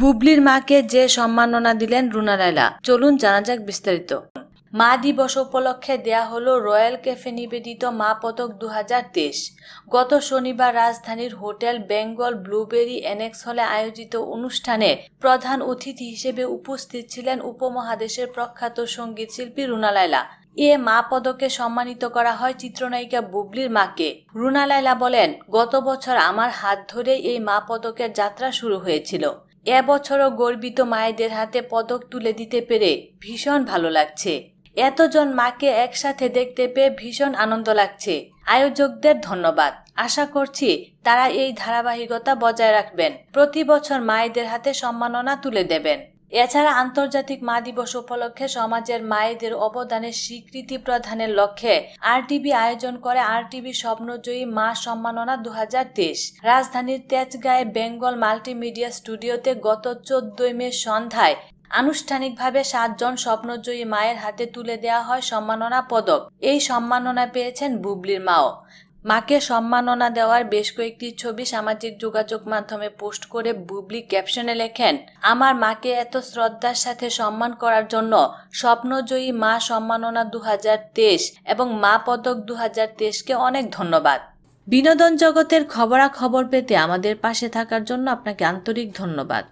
বুবলির মাকে যে সম্মাননা দিলেন রুনা লাইলা চলুন জানা যাক বিস্তারিত মা দিবস উপলক্ষে দেয়া হলো রয়্যাল ক্যাফে নিবেদিত মা পদক দু গত শনিবার রাজধানীর হোটেল বেঙ্গল ব্লুবেরি এনেক্স হলে আয়োজিত অনুষ্ঠানে প্রধান অতিথি হিসেবে উপস্থিত ছিলেন উপমহাদেশের প্রখ্যাত সঙ্গীত শিল্পী রুনা লাইলা এ মা পদকে সম্মানিত করা হয় চিত্রনায়িকা বুবলির মাকে রুনা লায়লা বলেন গত বছর আমার হাত ধরে এই মা পদকের যাত্রা শুরু হয়েছিল এবছরও গর্বিত মায়েদের হাতে পদক তুলে দিতে পেরে ভীষণ ভালো লাগছে এতজন মাকে একসাথে দেখতে পেয়ে ভীষণ আনন্দ লাগছে আয়োজকদের ধন্যবাদ আশা করছি তারা এই ধারাবাহিকতা বজায় রাখবেন প্রতি বছর মায়েদের হাতে সম্মাননা তুলে দেবেন এছাড়া আন্তর্জাতিক মা দিবস উপলক্ষে সমাজের মায়েদের অবদানের স্বীকৃতি প্রদানের লক্ষ্যে আরটিভি আয়োজন করে আরটিবি স্বপ্নজয়ী মা সম্মাননা দু রাজধানীর তেজগাঁয়ে বেঙ্গল মাল্টিমিডিয়া স্টুডিওতে গত চোদ্দই মে সন্ধ্যায় আনুষ্ঠানিকভাবে সাতজন স্বপ্নজয়ী মায়ের হাতে তুলে দেওয়া হয় সম্মাননা পদক এই সম্মাননা পেয়েছেন বুবলির মাও মাকে সম্মাননা দেওয়ার বেশ কয়েকটি ছবি সামাজিক যোগাযোগ মাধ্যমে পোস্ট করে বুবলি ক্যাপশনে লেখেন আমার মাকে এত শ্রদ্ধার সাথে সম্মান করার জন্য স্বপ্নজয়ী মা সম্মাননা দু এবং মা পদক দু কে অনেক ধন্যবাদ বিনোদন জগতের খবরাখবর পেতে আমাদের পাশে থাকার জন্য আপনাকে আন্তরিক ধন্যবাদ